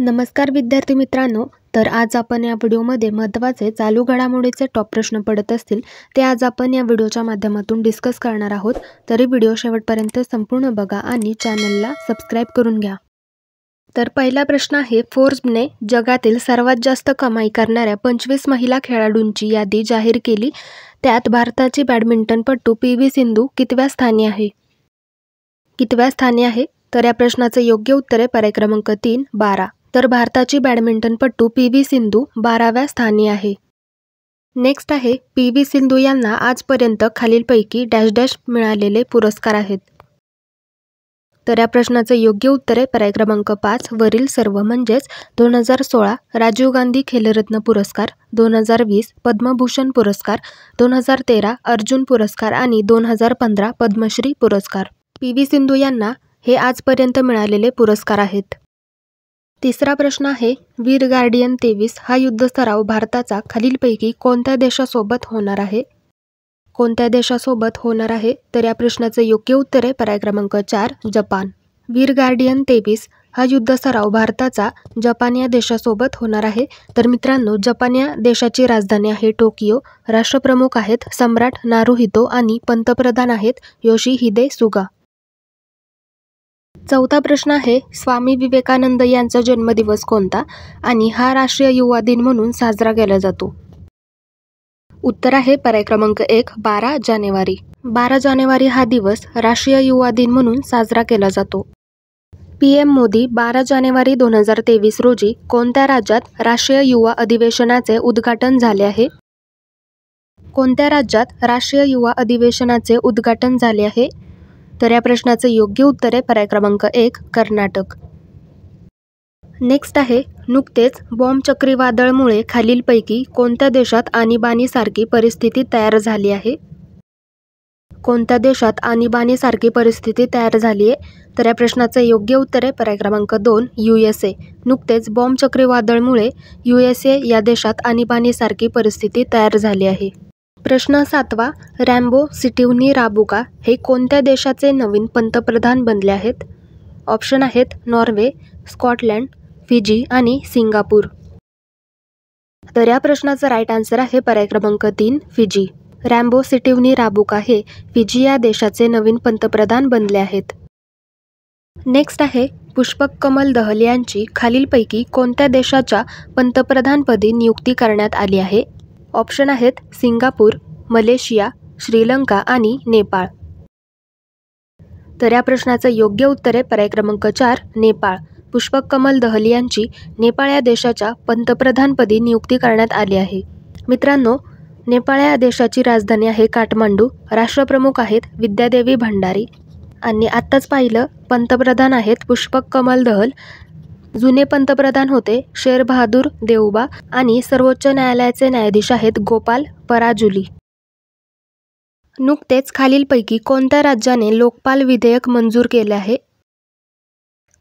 नमस्कार विद्यार्थी मित्रांनो तर आज आपण या व्हिडिओमध्ये महत्त्वाचे चालू घडामोडीचे टॉप प्रश्न पडत असतील ते आज आपण या व्हिडिओच्या माध्यमातून डिस्कस करणार आहोत तरी व्हिडिओ शेवटपर्यंत संपूर्ण बघा आणि चॅनलला सबस्क्राईब करून घ्या तर पहिला प्रश्न आहे फोर्ब्सने जगातील सर्वात जास्त कमाई करणाऱ्या पंचवीस महिला खेळाडूंची यादी जाहीर केली त्यात भारताची बॅडमिंटनपटू पी व्ही सिंधू कितव्या स्थानी आहे कितव्या स्थानी आहे तर या प्रश्नाचं योग्य उत्तर आहे पर्याय क्रमांक तीन बारा तर भारताची बॅडमिंटनपटू पी व्ही सिंधू बाराव्या स्थानी आहे नेक्स्ट आहे पी व्ही सिंधू यांना आजपर्यंत खालीलपैकी डॅश डॅश मिळालेले पुरस्कार आहेत तर या प्रश्नाचं योग्य उत्तर आहे पर्याय क्रमांक पाच वरील सर्व म्हणजेच दोन हजार सोळा राजीव गांधी खेलरत्न पुरस्कार दोन हजार वीस पद्मभूषण पुरस्कार दोन हजार तेरा अर्जुन पुरस्कार आणि दोन हजार पंधरा पद्मश्री पुरस्कार पी व्ही सिंधू यांना हे आजपर्यंत मिळालेले पुरस्कार आहेत. तिसरा प्रश्न आहे वीर गार्डियन तेवीस हा युद्धसराव भारताचा खालीलपैकी कोणत्या देशासोबत होणार आहे? कोणत्या देशासोबत होणार आहे तर या प्रश्नाचे योग्य उत्तर आहे पर्याय क्रमांक चार जपान. वीर गार्डियन तेवीस हा सराव भारताचा जपान या देशासोबत होणार आहे. तर मित्रांनो जपान या देशाची राजधानी आहे टोकियो. राष्ट्रप्रमुख आहेत सम्राट नारुहितो आणि पंतप्रधान आहेत हिदे सुगा. चौथा प्रश्न आहे स्वामी विवेकानंद यांचा जन्मदिवस कोणता आणि हा राष्ट्रीय युवा दिन म्हणून साजरा केला जातो उत्तर आहे पर्याय क्रमांक एक बारा जानेवारी बारा जानेवारी हा दिवस राष्ट्रीय युवा दिन म्हणून साजरा केला जातो पी एम मोदी बारा जानेवारी दोन हजार तेवीस रोजी कोणत्या राज्यात राष्ट्रीय युवा अधिवेशनाचे उद्घाटन झाले आहे कोणत्या राज्यात राष्ट्रीय युवा अधिवेशनाचे उद्घाटन झाले आहे तर या प्रश्नाचं योग्य उत्तर आहे पर्याय क्रमांक एक कर्नाटक नेक्स्ट आहे नुकतेच बॉम्ब चक्रीवादळमुळे खालीलपैकी कोणत्या देशात आणीबाणीसारखी परिस्थिती तयार झाली आहे कोणत्या देशात आणीबाणीसारखी परिस्थिती तयार झाली आहे तर या प्रश्नाचं योग्य उत्तर आहे पर्याय क्रमांक दोन यू एस ए नुकतेच बॉम्ब चक्रीवादळमुळे यू एस ए या देशात आणीबाणीसारखी परिस्थिती तयार झाली आहे प्रश्न सातवा रॅम्बो सिटिव्हनी राबुका हे कोणत्या देशाचे नवीन पंतप्रधान बनले आहेत ऑप्शन आहेत नॉर्वे स्कॉटलँड फिजी आणि सिंगापूर तर या प्रश्नाचं राईट आन्सर आहे पर्याय क्रमांक तीन फिजी रॅम्बो सिटिव्हनी राबुका हे फिजी या देशाचे नवीन पंतप्रधान बनले आहेत नेक्स्ट आहे पुष्पक कमल दहल यांची खालीलपैकी कोणत्या देशाच्या पंतप्रधानपदी नियुक्ती करण्यात आली आहे ऑप्शन आहेत सिंगापूर मलेशिया श्रीलंका आणि नेपाळ तर या प्रश्नाचं योग्य उत्तर आहे पर्याय क्रमांक चार नेपाळ पुष्पक कमल दहल यांची नेपाळ या देशाच्या पंतप्रधानपदी नियुक्ती करण्यात आली आहे मित्रांनो नेपाळ या देशाची राजधानी आहे काठमांडू राष्ट्रप्रमुख आहेत विद्यादेवी भंडारी आणि आत्ताच पाहिलं पंतप्रधान आहेत पुष्पक कमल दहल जुने पंतप्रधान होते शेरबहादूर देऊबा आणि सर्वोच्च न्यायालयाचे न्यायाधीश आहेत गोपाल पराजुली नुकतेच खालीलपैकी कोणत्या राज्याने लोकपाल विधेयक मंजूर केले आहे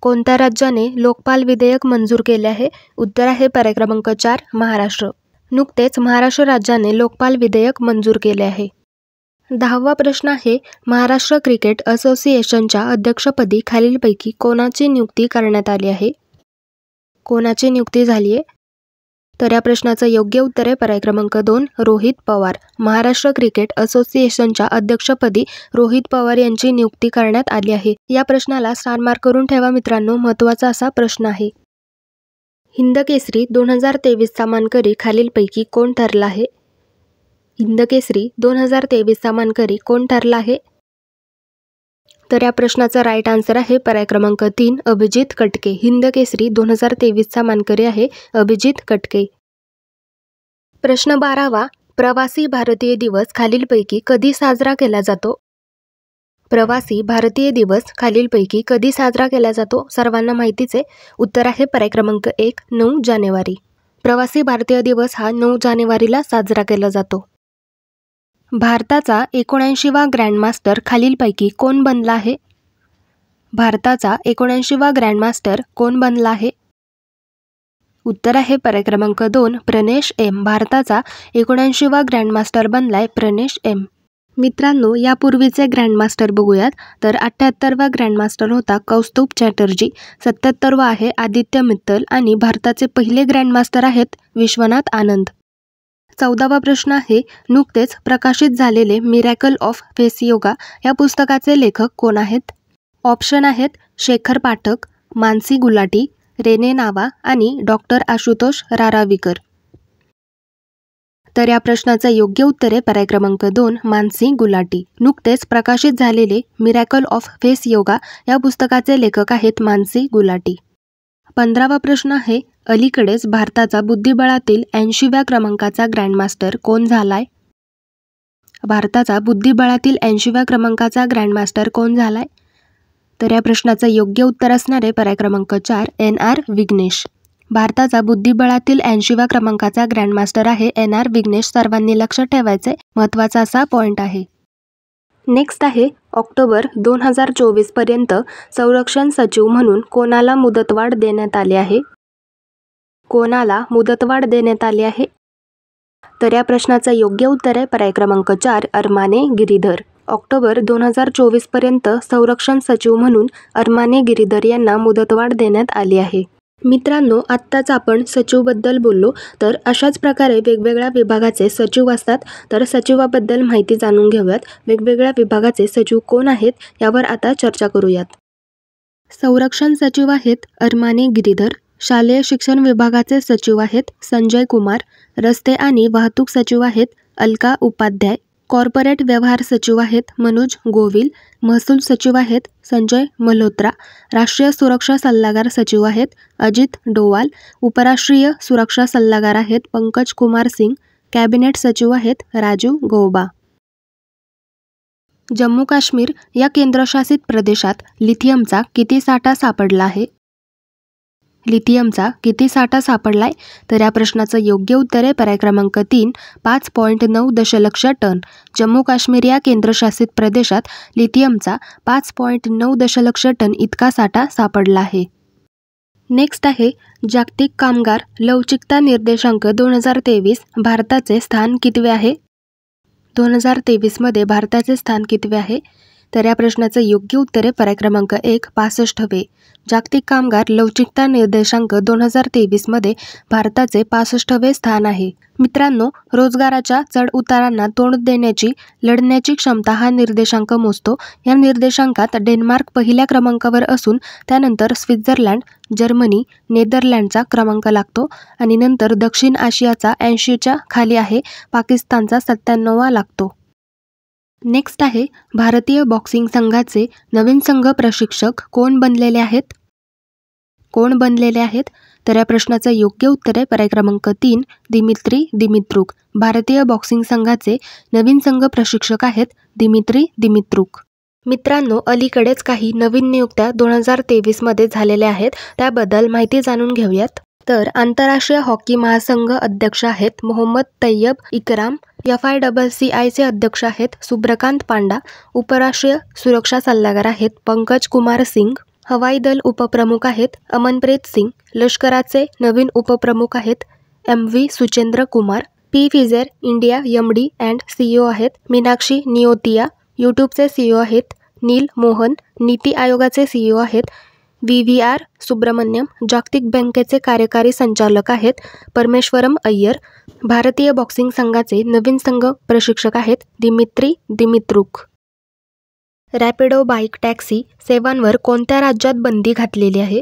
कोणत्या राज्याने लोकपाल विधेयक मंजूर केले आहे उत्तर आहे पर्याय क्रमांक चार महाराष्ट्र नुकतेच महाराष्ट्र राज्याने लोकपाल विधेयक मंजूर केले आहे दहावा प्रश्न आहे महाराष्ट्र क्रिकेट असोसिएशनच्या अध्यक्षपदी खालीलपैकी कोणाची नियुक्ती करण्यात आली आहे कोणाची नियुक्ती झाली आहे तर या प्रश्नाचं योग्य उत्तर आहे पर्याय क्रमांक दोन रोहित पवार महाराष्ट्र क्रिकेट असोसिएशनच्या अध्यक्षपदी रोहित पवार यांची नियुक्ती करण्यात आली आहे या प्रश्नाला स्टार करून ठेवा मित्रांनो महत्त्वाचा असा प्रश्न आहे हिंदकेसरी दोन हजार तेवीसचा मानकरी खालीलपैकी कोण ठरला आहे हिंदकेसरी दोन हजार तेवीसचा मानकरी कोण ठरला आहे तर या प्रश्नाचा राईट आन्सर आहे पर्याय क्रमांक तीन अभिजित कटके हिंद केसरी दोन हजार तेवीसचा मानकरी आहे अभिजित कटके प्रश्न बारावा प्रवासी भारतीय दिवस खालीलपैकी कधी साजरा केला जातो प्रवासी भारतीय दिवस खालीलपैकी कधी साजरा केला जातो सर्वांना माहितीच आहे उत्तर आहे पर्याय क्रमांक एक नऊ जानेवारी प्रवासी भारतीय दिवस हा नऊ जानेवारीला साजरा केला जातो भारताचा एकोणऐंशीवा ग्रँडमास्टर खालीलपैकी कोण बनला आहे भारताचा एकोणऐंशीवा ग्रँडमास्टर कोण बनला आहे उत्तर आहे पर्याय क्रमांक दोन प्रणेश एम भारताचा एकोणऐंशीवा ग्रँडमास्टर बनलाय प्रणेश एम मित्रांनो यापूर्वीचे ग्रँडमास्टर बघूयात तर अठ्ठ्याहत्तरवा ग्रँडमास्टर होता कौस्तुभ चॅटर्जी सत्याहत्तरवा आहे आदित्य मित्तल आणि भारताचे पहिले ग्रँडमास्टर आहेत विश्वनाथ आनंद चौदावा प्रश्न आहे नुकतेच प्रकाशित झालेले मिरॅकल ऑफ फेस योगा या पुस्तकाचे लेखक कोण आहेत ऑप्शन आहेत शेखर पाठक मानसी गुलाटी रेने नावा आणि डॉक्टर आशुतोष राराविकर तर या प्रश्नाचं योग्य उत्तर आहे पर्याय क्रमांक दोन मानसी गुलाटी नुकतेच प्रकाशित झालेले मिरॅकल ऑफ फेस योगा या पुस्तकाचे लेखक आहेत मानसी गुलाटी पंधरावा प्रश्न आहे अलीकडेच भारताचा बुद्धिबळातील ऐंशीव्या क्रमांकाचा ग्रँडमास्टर कोण झालाय भारताचा बुद्धिबळातील ऐंशीव्या क्रमांकाचा ग्रँडमास्टर कोण झालाय तर या प्रश्नाचं योग्य उत्तर असणारे पर्याय क्रमांक चार एन आर विघ्नेश भारताचा बुद्धिबळातील ऐंशीव्या क्रमांकाचा ग्रँडमास्टर आहे एन आर विघ्नेश सर्वांनी लक्ष ठेवायचे महत्वाचा असा पॉइंट आहे नेक्स्ट आहे ऑक्टोबर दोन हजार चोवीसपर्यंत संरक्षण सचिव म्हणून कोणाला मुदतवाढ देण्यात आली आहे कोणाला मुदतवाढ देण्यात आली आहे तर या प्रश्नाचं योग्य उत्तर आहे पर्याय क्रमांक चार अरमाने गिरीधर ऑक्टोबर दोन हजार चोवीसपर्यंत संरक्षण सचिव म्हणून अरमाने गिरीधर यांना मुदतवाढ देण्यात आली आहे मित्रांनो आत्ताच आपण सचिवबद्दल बोललो तर अशाच प्रकारे वेगवेगळ्या विभागाचे सचिव असतात तर सचिवाबद्दल माहिती जाणून घेऊयात वेगवेगळ्या विभागाचे सचिव कोण आहेत यावर आता चर्चा करूयात संरक्षण सचिव आहेत अरमाने गिरीधर शालेय शिक्षण विभागाचे सचिव आहेत संजय कुमार रस्ते आणि वाहतूक सचिव आहेत अलका उपाध्याय कॉर्पोरेट व्यवहार सचिव आहेत मनोज गोविल महसूल सचिव आहेत संजय मल्होत्रा राष्ट्रीय सुरक्षा सल्लागार सचिव आहेत अजित डोवाल उपराष्ट्रीय सुरक्षा सल्लागार आहेत पंकज कुमार सिंग कॅबिनेट सचिव आहेत राजीव गौबा जम्मू काश्मीर या केंद्रशासित प्रदेशात लिथियमचा किती साठा सापडला आहे लिथियमचा किती साठा सापडलाय तर या प्रश्नाचं योग्य उत्तर आहे पर्याय क्रमांक तीन पाच पॉईंट नऊ दशलक्ष टन जम्मू काश्मीर या केंद्रशासित प्रदेशात लिथियमचा पाच पॉईंट नऊ दशलक्ष टन इतका साठा सापडला आहे नेक्स्ट आहे जागतिक कामगार लवचिकता निर्देशांक दोन हजार तेवीस भारताचे स्थान कितवे आहे दोन हजार तेवीसमध्ये भारताचे स्थान कितवे आहे तर या प्रश्नाचं योग्य उत्तर आहे पर्याय क्रमांक एक पासष्टवे वे जागतिक कामगार लवचिकता निर्देशांक दोन हजार तेवीसमध्ये भारताचे पासष्टवे स्थान आहे मित्रांनो रोजगाराच्या चढ उतारांना तोंड देण्याची लढण्याची क्षमता हा निर्देशांक मोजतो या निर्देशांकात डेन्मार्क पहिल्या क्रमांकावर असून त्यानंतर स्वित्झर्लंड जर्मनी नेदरलँडचा क्रमांक लागतो आणि नंतर दक्षिण आशियाचा ऐंशीच्या खाली आहे पाकिस्तानचा सत्त्याण्णवा लागतो नेक्स्ट आहे भारतीय बॉक्सिंग संघाचे नवीन संघ प्रशिक्षक कोण बनलेले आहेत कोण बनलेले आहेत तर या प्रश्नाचं योग्य उत्तर आहे पर्याय क्रमांक तीन दिमित्री दिमित्रुक भारतीय बॉक्सिंग संघाचे नवीन संघ प्रशिक्षक आहेत दिमित्री दिमित्रुक मित्रांनो अलीकडेच काही नवीन नियुक्त्या दोन हजार तेवीसमध्ये झालेल्या आहेत त्याबद्दल माहिती जाणून घेऊयात तर आंतरराष्ट्रीय हॉकी महासंघ अध्यक्ष आहेत मोहम्मद तय्यब इकराम आय डबल सी आयचे अध्यक्ष आहेत सुब्रकांत पांडा, उपराष्ट्रीय सुरक्षा सल्लागार आहेत पंकज कुमार सिंग, हवाई दल उपप्रमुख आहेत अमनप्रीत सिंग, लष्कराचे नवीन उपप्रमुख आहेत M V Suchindra Kumar, Pfizer India D and CEO आहेत मीनाक्षी नियोतिया, यूट्यूबचे सीईओ आहेत नील मोहन, नीती आयोगाचे सीईओ आहेत व्ही व्ही आर सुब्रमण्यम, जागतिक बँकेचे कार्यकारी संचालक आहेत परमेश्वरम अय्यर, भारतीय बॉक्सिंग संघाचे नवीन संघ प्रशिक्षक आहेत Dmitry Dmitruk Rapido bike taxi सेवांवर कोणत्या राज्यात बंदी घातलेली आहे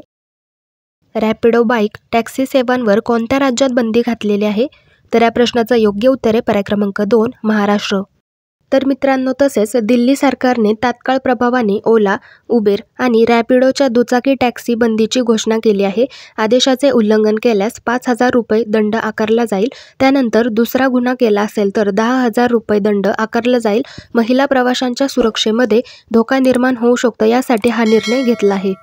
रॅपिडो बाईक टॅक्सी सेवांवर कोणत्या राज्यात बंदी घातलेली आहे तर या प्रश्नाचं योग्य उत्तर आहे पर्याय दोन महाराष्ट्र तर मित्रांनो तसेच दिल्ली सरकारने तात्काळ प्रभावाने ओला उबेर आणि रॅपिडोच्या दुचाकी टॅक्सी बंदीची घोषणा केली आहे आदेशाचे उल्लंघन केल्यास पाच हजार रुपये दंड आकारला जाईल त्यानंतर दुसरा गुन्हा केला असेल तर दहा हजार रुपये दंड आकारला जाईल महिला प्रवाशांच्या सुरक्षेमध्ये धोका निर्माण होऊ शकतो यासाठी हा निर्णय घेतला आहे